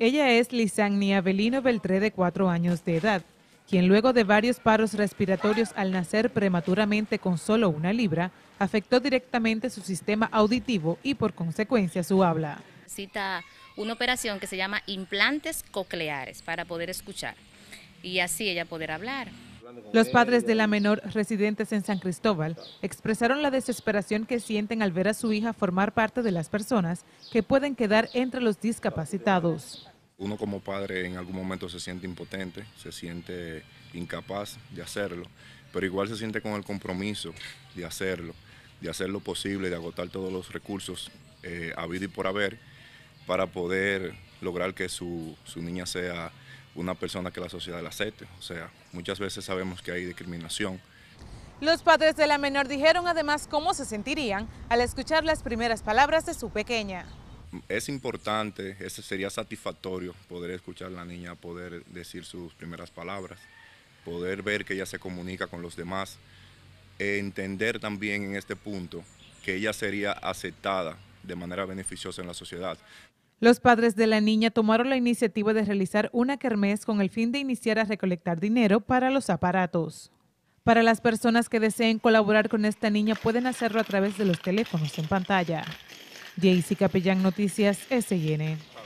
Ella es Lisania Avelino Beltré, de cuatro años de edad, quien luego de varios paros respiratorios al nacer prematuramente con solo una libra, afectó directamente su sistema auditivo y por consecuencia su habla. Necesita una operación que se llama implantes cocleares para poder escuchar y así ella poder hablar. Los padres de la menor residentes en San Cristóbal expresaron la desesperación que sienten al ver a su hija formar parte de las personas que pueden quedar entre los discapacitados. Uno como padre en algún momento se siente impotente, se siente incapaz de hacerlo, pero igual se siente con el compromiso de hacerlo, de hacer lo posible, de agotar todos los recursos habido eh, y por haber para poder lograr que su niña sea una persona que la sociedad la acepte. O sea, muchas veces sabemos que hay discriminación. Los padres de la menor dijeron además cómo se sentirían al escuchar las primeras palabras de su pequeña. Es importante, sería satisfactorio poder escuchar a la niña, poder decir sus primeras palabras, poder ver que ella se comunica con los demás, e entender también en este punto que ella sería aceptada de manera beneficiosa en la sociedad. Los padres de la niña tomaron la iniciativa de realizar una kermés con el fin de iniciar a recolectar dinero para los aparatos. Para las personas que deseen colaborar con esta niña pueden hacerlo a través de los teléfonos en pantalla. Jaycee Capellán Noticias SN.